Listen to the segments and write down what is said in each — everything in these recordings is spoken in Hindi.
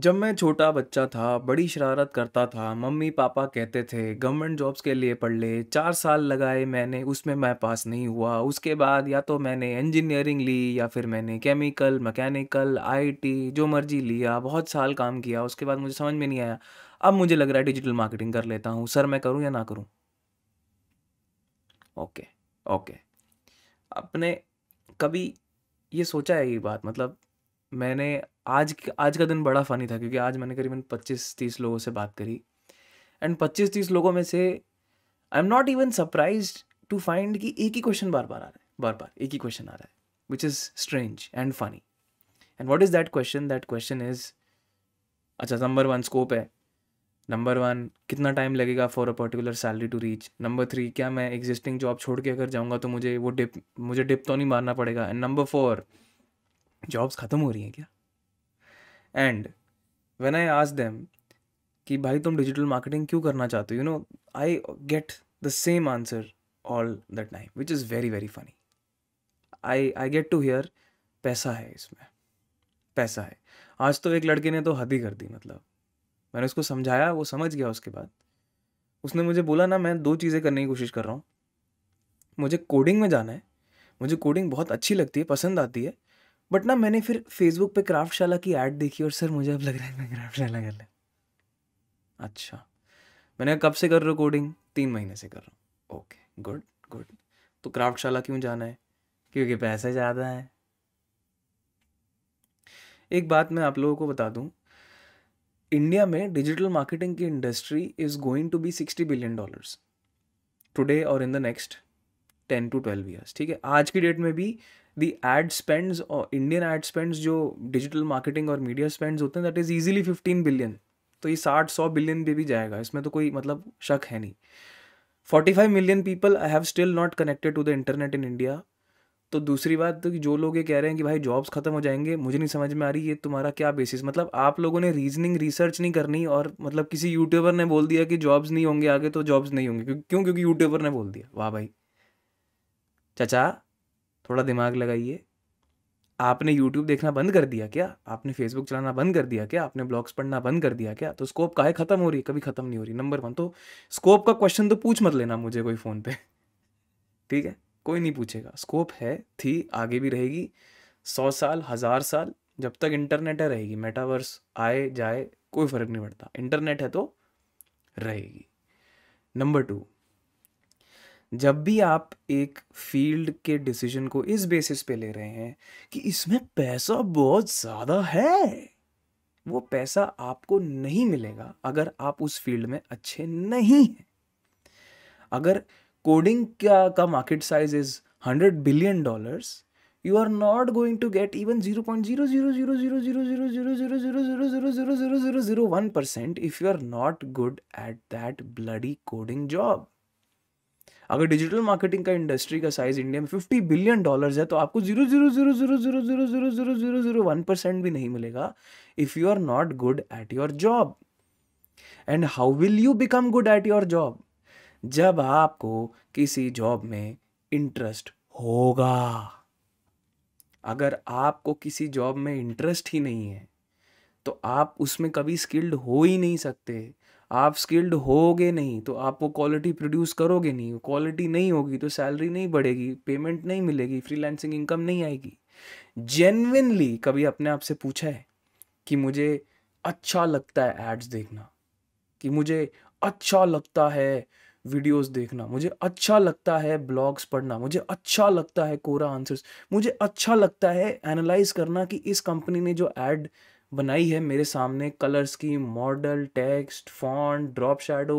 जब मैं छोटा बच्चा था, बड़ी शरारत करता था, मम्मी-पापा कहते थे, "गवर्नमेंट जॉब्स के लिए पढ़ ले।" चार साल लगाए मैंने, उसमें मैं पास नहीं हुआ। उसके बाद या तो मैंने इंजीनियरिंग ली या फिर मैंने केमिकल, मैकेनिकल, आईटी, जो मर्ज़ी लिया, बहुत साल काम किया, उसके बाद मुझे समझ में नहीं आया। अब मुझे लग रहा है डिजिटल मार्केटिंग कर लेता हूँ। सर, मैं करूँ या ना करूँ? Okay, okay. आपने कभी ये सोचा है ये बात मतलब मैंने आज आज का दिन बड़ा फ़नी था क्योंकि आज मैंने करीबन पच्चीस तीस लोगों से बात करी एंड पच्चीस तीस लोगों में से I am not even surprise to find कि एक ही क्वेश्चन बार बार आ रहा है बार बार एक ही क्वेश्चन आ रहा है which is strange and funny and what is that question that question is अच्छा नंबर वन स्कोप है नंबर वन कितना टाइम लगेगा for a particular salary to reach number three क्या मैं एग्जिस्टिंग जॉब छोड़ के अगर जाऊँगा तो मुझे वो डिप मुझे डिप तो नहीं मारना पड़ेगा एंड नंबर फोर जॉब्स ख़त्म हो रही हैं क्या एंड वेन आई आज दैम कि भाई तुम डिजिटल मार्केटिंग क्यों करना चाहते हो you know I get the same answer all the time which is very very funny I I get to hear पैसा है इसमें पैसा है आज तो एक लड़के ने तो हद ही कर दी मतलब मैंने उसको समझाया वो समझ गया उसके बाद उसने मुझे बोला ना मैं दो चीज़ें करने की कोशिश कर रहा हूँ मुझे कोडिंग में जाना है मुझे कोडिंग बहुत अच्छी लगती है पसंद आती है बट ना मैंने फिर फेसबुक पे क्राफ्टशाला की एड देखी और सर मुझे अब लग रहा है मैं क्राफ्टशाला कर अच्छा मैंने कब से कर रहा हूँ कोडिंग तीन महीने से कर रहा हूँ ओके गुड गुड तो क्राफ्टशाला क्यों जाना है क्योंकि पैसे ज़्यादा है एक बात मैं आप लोगों को बता दूं इंडिया में डिजिटल मार्केटिंग की industry is going to be sixty billion dollars today और in the next ten to twelve years ठीक है आज की डेट में भी दी एड स्पेंड्स और इंडियन एड स्पेंड्स जो डिजिटल मार्केटिंग और मीडिया स्पेंड्स होते हैं that is easily fifteen billion तो ये साठ सौ बिलियन पे भी जाएगा इसमें तो कोई मतलब शक है नहीं forty five million people I have still not connected to the internet in India तो दूसरी बात तो कि जो लोग ये कह रहे हैं कि भाई जॉब्स खत्म हो जाएंगे मुझे नहीं समझ में आ रही ये तुम्हारा क्या बेसिस मतलब आप लोगों ने रीजनिंग रिसर्च नहीं करनी और मतलब किसी यूट्यूबर ने बोल दिया कि जॉब्स नहीं होंगे आगे तो जॉब्स नहीं होंगे क्यों क्योंकि यूट्यूबर ने बोल दिया वाह भाई चचा थोड़ा दिमाग लगाइए आपने यूट्यूब देखना बंद कर दिया क्या आपने फेसबुक चलाना बंद कर दिया क्या आपने ब्लॉग्स पढ़ना बंद कर दिया क्या तो स्कोप काहे ख़त्म हो रही है कभी ख़त्म नहीं हो रही नंबर वन तो स्कोप का क्वेश्चन तो पूछ मत लेना मुझे कोई फ़ोन पे ठीक है कोई नहीं पूछेगा स्कोप है थी आगे भी रहेगी सौ साल हज़ार साल जब तक इंटरनेट है रहेगी मेटावर्स आए जाए कोई फ़र्क नहीं पड़ता इंटरनेट है तो रहेगी नंबर टू जब भी आप एक फील्ड के डिसीजन को इस बेसिस पे ले रहे हैं कि इसमें पैसा बहुत ज़्यादा है वो पैसा आपको नहीं मिलेगा अगर आप उस फील्ड में अच्छे नहीं हैं अगर कोडिंग का का market size is hundred billion dollars you are not going to get even zero point zero zero zero zero zero zero zero zero zero zero zero zero zero zero zero one percent if you are not good at that bloody coding job अगर डिजिटल मार्केटिंग का इंडस्ट्री का साइज इंडिया में फिफ्टी बिलियन डॉलर्स है तो आपको zero zero zero zero zero zero zero zero zero zero one percent भी नहीं मिलेगा if you are not good at your job and how will you become good at your job जब आपको किसी जॉब में इंटरेस्ट होगा अगर आपको किसी जॉब में इंटरेस्ट ही नहीं है तो आप उसमें कभी स्किल्ड हो ही नहीं सकते आप स्किल्ड होगे नहीं तो आप वो क्वालिटी प्रोड्यूस करोगे नहीं क्वालिटी नहीं होगी तो सैलरी नहीं बढ़ेगी पेमेंट नहीं मिलेगी फ्रीलांसिंग इनकम नहीं आएगी जेनविनली कभी अपने आप से पूछा है कि मुझे अच्छा लगता है एड्स देखना कि मुझे अच्छा लगता है वीडियोस देखना मुझे अच्छा लगता है ब्लॉग्स पढ़ना मुझे अच्छा लगता है कोरा आंसर्स मुझे अच्छा लगता है एनालाइज करना कि इस कंपनी ने जो एड बनाई है मेरे सामने colour scheme model text font drop shadow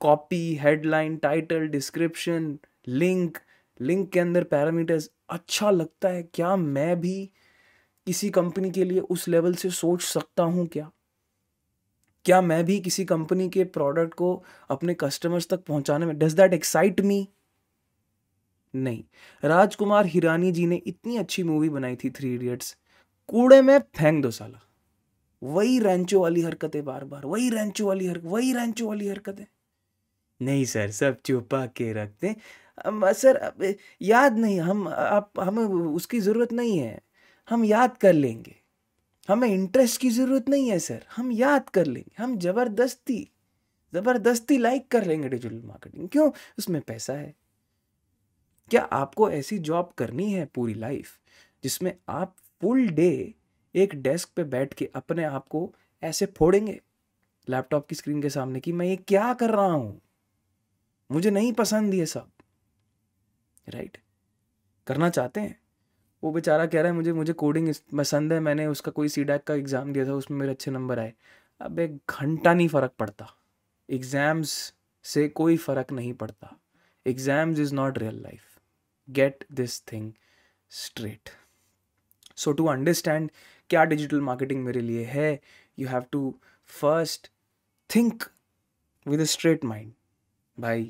copy headline title description link link के अंदर पैरामीटर्स अच्छा लगता है क्या मैं भी किसी कंपनी के लिए उस लेवल से सोच सकता हूँ क्या क्या मैं भी किसी कंपनी के प्रोडक्ट को अपने कस्टमर्स तक पहुंचाने में डज दैट एक्साइट मी नहीं राजकुमार हिरानी जी ने इतनी अच्छी मूवी बनाई थी थ्री इडियट्स कूड़े में फेंक दो साला वही रेंचो वाली हरकतें बार बार वही रेंचो वाली हर वही रेंचो वाली हरकतें नहीं सर सब चुपा के रखते सर याद नहीं हम आप हमें उसकी ज़रूरत नहीं है हम याद कर लेंगे हमें इंटरेस्ट की ज़रूरत नहीं है सर हम याद कर लेंगे हम ज़बरदस्ती ज़बरदस्ती लाइक कर लेंगे डिजिटल मार्केटिंग क्यों उसमें पैसा है क्या आपको ऐसी जॉब करनी है पूरी लाइफ जिसमें आप फुल डे एक डेस्क पे बैठ के अपने आप को ऐसे फोड़ेंगे लैपटॉप की स्क्रीन के सामने कि मैं ये क्या कर रहा हूँ मुझे नहीं पसंद ये सब राइट right? करना चाहते हैं वो बेचारा कह रहा है मुझे मुझे कोडिंग पसंद है मैंने उसका कोई सी का एग्ज़ाम दिया था उसमें मेरे अच्छे नंबर आए अब एक घंटा नहीं फ़र्क पड़ता एग्ज़ाम्स से कोई फ़र्क नहीं पड़ता exams is not real life get this thing straight so to understand क्या डिजिटल मार्केटिंग मेरे लिए है you have to first think with a straight mind भाई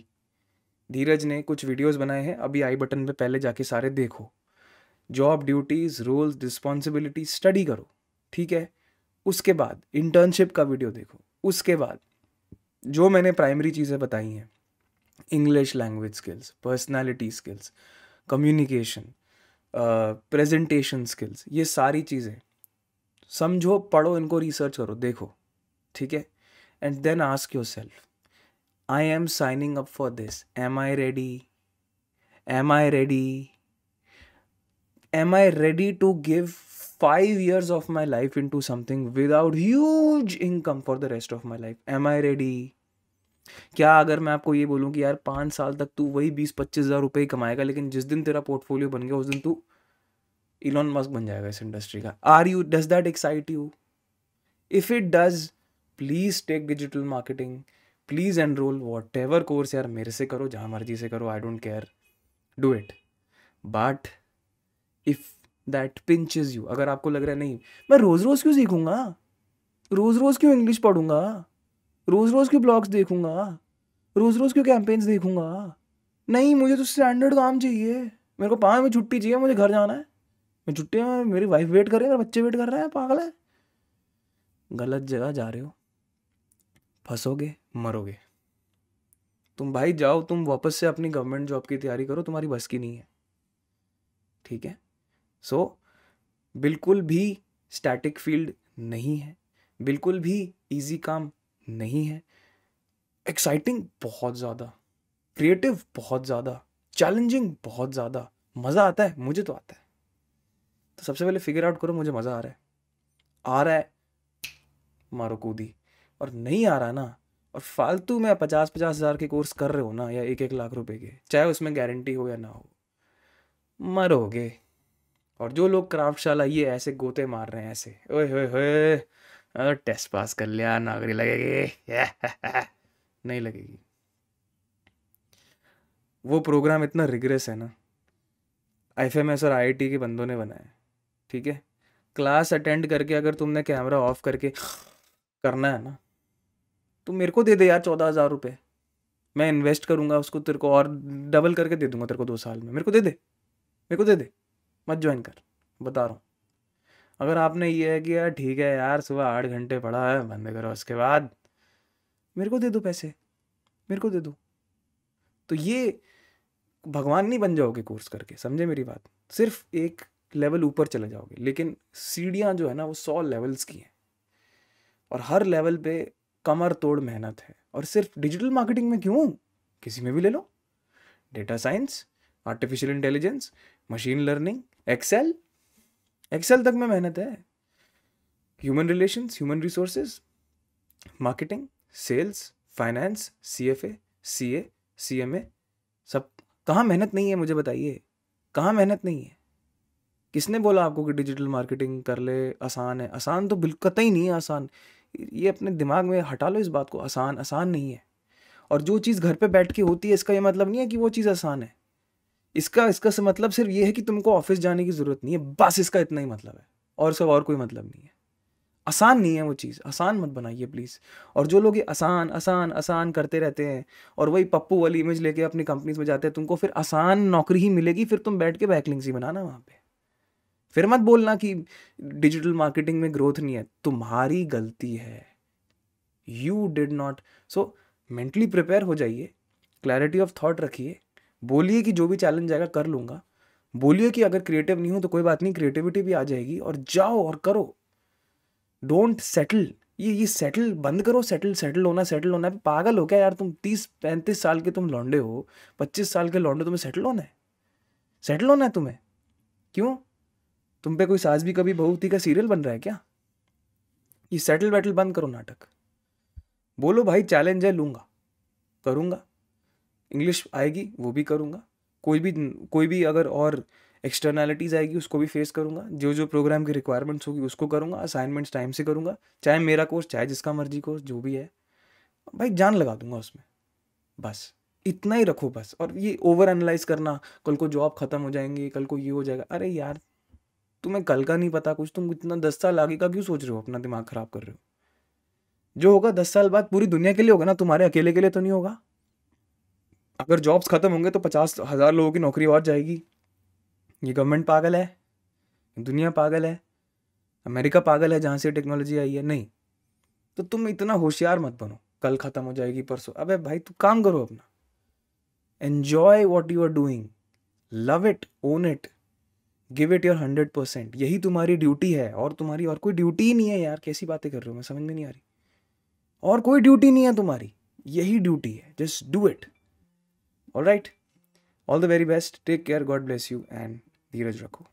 धीरज ने कुछ वीडियोस बनाए हैं अभी आई बटन पे पहले जाके सारे देखो job duties roles responsibility study करो ठीक है उसके बाद इंटर्नशिप का वीडियो देखो उसके बाद जो मैंने प्राइमरी चीज़ें बताई हैं English language skills personality skills communication presentation skills ये सारी चीज़ें समझो पढ़ो इनको रिसर्च करो देखो ठीक है and then ask yourself I am signing up for this am I ready am I ready am I ready to give five years of my life into something without huge income for the rest of my life am I ready क्या अगर मैं आपको ये बोलूँ कि यार पाँच साल तक तू वही बीस पच्चीस हज़ार रुपये ही कमाएगा लेकिन जिस दिन तेरा पोर्टफोलियो बन गया उस दिन तू इलॉन मस्क बन जाएगा इस इंडस्ट्री का are you does that excite you if it does please take digital marketing please enrol whatever course यार मेरे से करो जहाँ मर्जी से करो I don't care do it but if that pinches you अगर आपको लग रहा है नहीं मैं रोज़ रोज़ क्यों सीखूंगा रोज़ रोज़ क्यों इंग्लिश पढ़ूंगा रोज़ रोज़ क्यों ब्लॉग्स देखूंगा रोज़ रोज़ क्यों कैंपेन्स देखूंगा नहीं मुझे तो स्टैंडर्ड काम चाहिए मेरे को पाँच में छुट्टी चाहिए मुझे घर जाना है मैं छुट्टी में मेरी वाइफ वेट कर रही है मेरे बच्चे वेट कर रहे हैं पागल है गलत जगह जा रहे हो फंसोगे मरोगे तुम भाई जाओ तुम वापस से अपनी गवर्नमेंट जॉब की तैयारी करो तुम्हारी बस की नहीं है ठीक है सो so, बिल्कुल भी स्टैटिक फील्ड नहीं है बिल्कुल भी इजी काम नहीं है एक्साइटिंग बहुत ज़्यादा क्रिएटिव बहुत ज़्यादा चैलेंजिंग बहुत ज़्यादा मज़ा आता है मुझे तो आता है तो सबसे पहले फिगर आउट करो मुझे मज़ा आ रहा है आ रहा है मारो कूदी और नहीं आ रहा ना और फालतू में पचास पचास हज़ार के कोर्स कर रहे हो ना या एक एक लाख रुपए के चाहे उसमें गारंटी हो या ना हो मरोगे और जो लोग क्राफ्ट शाला ये ऐसे गोते मार रहे हैं ऐसे ओए होए होए हाँ, तो टेस्ट पास कर लिया नौकरी लगेगी नहीं लगेगी वो प्रोग्राम इतना रिग्रेस है ना एफ एम एस और आई के बंदों ने बनाया ठीक है क्लास अटेंड करके अगर तुमने कैमरा ऑफ करके करना है ना तो मेरे को दे दे यार चौदह हज़ार रुपये मैं इन्वेस्ट करूंगा उसको तेरे को और डबल करके दे दूंगा तेरे को दो साल में मेरे को दे दे मेरे को दे दे मत ज्वाइन कर बता रहा हूँ अगर आपने ये है कि यार ठीक है यार सुबह आठ घंटे पढ़ा है बंद करो उसके बाद मेरे को दे दो पैसे मेरे को दे दो तो ये भगवान नहीं बन जाओगे कोर्स करके समझे मेरी बात सिर्फ एक लेवल ऊपर चले जाओगे लेकिन सीढ़ियाँ जो है ना वो सौ लेवल्स की हैं और हर लेवल पे कमर तोड़ मेहनत है और सिर्फ डिजिटल मार्केटिंग में क्यों किसी में भी ले लो data science artificial intelligence machine learning excel excel तक में मेहनत है human relations human resources marketing sales finance C F A C A C M A सब कहाँ मेहनत नहीं है मुझे बताइए कहाँ मेहनत नहीं है किसने बोला आपको कि डिजिटल मार्केटिंग कर ले आसान है आसान तो बिल्कुल ही नहीं है आसान ये अपने दिमाग में हटा लो इस बात को आसान आसान नहीं है और जो चीज़ घर पे बैठ के होती है इसका ये मतलब नहीं है कि वो चीज़ आसान है इसका इसका से मतलब सिर्फ ये है कि तुमको ऑफिस जाने की ज़रूरत नहीं है बस इसका इतना ही मतलब है और इसका और कोई मतलब नहीं है आसान नहीं है वो चीज़ आसान मत बनाइए प्लीज़ और जो लोग ये आसान आसान आसान करते रहते हैं और वही पप्पू वाली इमेज लेके अपनी कंपनीज में जाते हैं तुमको फिर आसान नौकरी ही मिलेगी फिर तुम बैठ के बैकलिंग्स ही बनाना वहाँ पे फिर मत बोलना कि डिजिटल मार्केटिंग में ग्रोथ नहीं है तुम्हारी गलती है you did not so mentally prepare हो जाइए क्लैरिटी ऑफ थॉट रखिए बोलिए कि जो भी चैलेंज आएगा कर लूँगा बोलिए कि अगर क्रिएटिव नहीं हो तो कोई बात नहीं क्रिएटिविटी भी आ जाएगी और जाओ और करो डोंट सेटल ये ये सेटल बंद करो सेटल सेटल होना सेटल होना पागल हो क्या यार तुम तीस पैंतीस साल के तुम लौंडे हो पच्चीस साल के लौंडे तुम्हें सेटल होना है सेटल होना है तुम्हें क्यों तुम पे कोई सास भी कभी बहू थी का सीरियल बन रहा है क्या ये सेटल बैटल बंद करो नाटक बोलो भाई चैलेंज है लूंगा करूंगा इंग्लिश आएगी वो भी करूँगा कोई भी कोई भी अगर और एक्सटर्नैलिटीज़ आएगी उसको भी फेस करूँगा जो जो प्रोग्राम की रिक्वायरमेंट्स होगी उसको करूँगा असाइनमेंट्स टाइम से करूँगा चाहे मेरा कोर्स चाहे जिसका मर्जी कोर्स जो भी है भाई जान लगा दूंगा उसमें बस इतना ही रखो बस और ये ओवर एनालाइज करना कल को जॉब ख़त्म हो जाएंगे कल को ये हो जाएगा अरे यार तुम्हें कल का नहीं पता कुछ तुम इतना दस साल आगे का क्यों सोच रहे हो अपना दिमाग ख़राब कर रहे हो जो होगा दस साल बाद पूरी दुनिया के लिए होगा ना तुम्हारे अकेले के लिए तो नहीं होगा अगर जॉब्स ख़त्म होंगे तो पचास हज़ार लोगों की नौकरी और जाएगी ये गवर्नमेंट पागल है दुनिया पागल है अमेरिका पागल है जहाँ से टेक्नोलॉजी आई है नहीं तो तुम इतना होशियार मत बनो कल ख़त्म हो जाएगी परसों अबे भाई तुम काम करो अपना enjoy what you are doing love it own it give it your hundred percent यही तुम्हारी ड्यूटी है और तुम्हारी और कोई ड्यूटी ही नहीं है यार कैसी बातें कर रहे हो मैं समझ में नहीं आ रही और कोई ड्यूटी नहीं है तुम्हारी यही ड्यूटी है just do it All right. All the very best. Take care. God bless you. And Dheeraj Rakho.